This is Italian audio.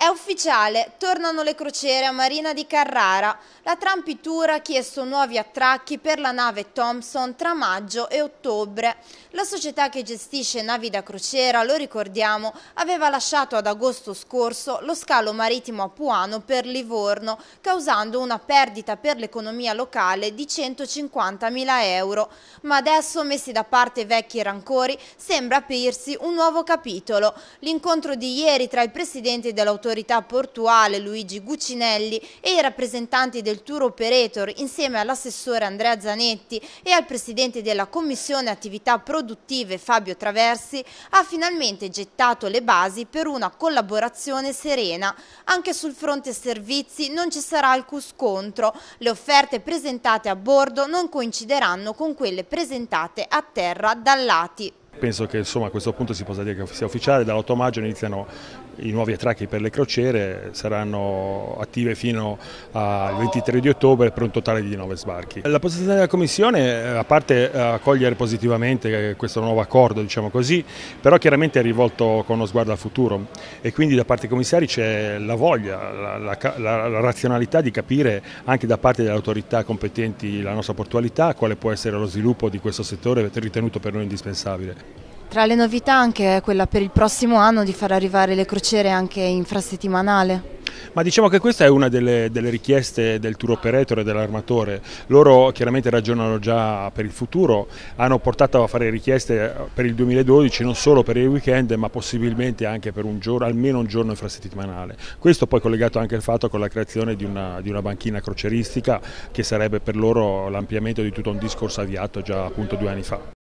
È ufficiale, tornano le crociere a Marina di Carrara. La Trampitura ha chiesto nuovi attracchi per la nave Thompson tra maggio e ottobre. La società che gestisce navi da crociera, lo ricordiamo, aveva lasciato ad agosto scorso lo scalo marittimo a Puano per Livorno, causando una perdita per l'economia locale di 150.000 euro. Ma adesso, messi da parte i vecchi rancori, sembra aprirsi un nuovo capitolo. L'incontro di ieri tra il presidente dell'autorità dell'autorità portuale Luigi Gucinelli e i rappresentanti del tour operator insieme all'assessore Andrea Zanetti e al presidente della Commissione Attività Produttive Fabio Traversi ha finalmente gettato le basi per una collaborazione serena. Anche sul fronte servizi non ci sarà alcun scontro. Le offerte presentate a bordo non coincideranno con quelle presentate a terra dall'ATI. Penso che insomma, a questo punto si possa dire che sia ufficiale, dall'8 maggio iniziano i nuovi attracchi per le crociere, saranno attive fino al 23 di ottobre per un totale di 9 sbarchi. La posizione della Commissione, eh, a parte eh, accogliere positivamente eh, questo nuovo accordo, diciamo così, però chiaramente è rivolto con uno sguardo al futuro e quindi da parte dei commissari c'è la voglia, la, la, la, la razionalità di capire anche da parte delle autorità competenti la nostra portualità, quale può essere lo sviluppo di questo settore ritenuto per noi indispensabile. Tra le novità anche quella per il prossimo anno di far arrivare le crociere anche infrasettimanale. Ma diciamo che questa è una delle, delle richieste del tour operator e dell'armatore. Loro chiaramente ragionano già per il futuro, hanno portato a fare richieste per il 2012 non solo per il weekend ma possibilmente anche per un giorno, almeno un giorno infrasettimanale. Questo poi collegato anche al fatto con la creazione di una, di una banchina croceristica che sarebbe per loro l'ampliamento di tutto un discorso avviato già appunto due anni fa.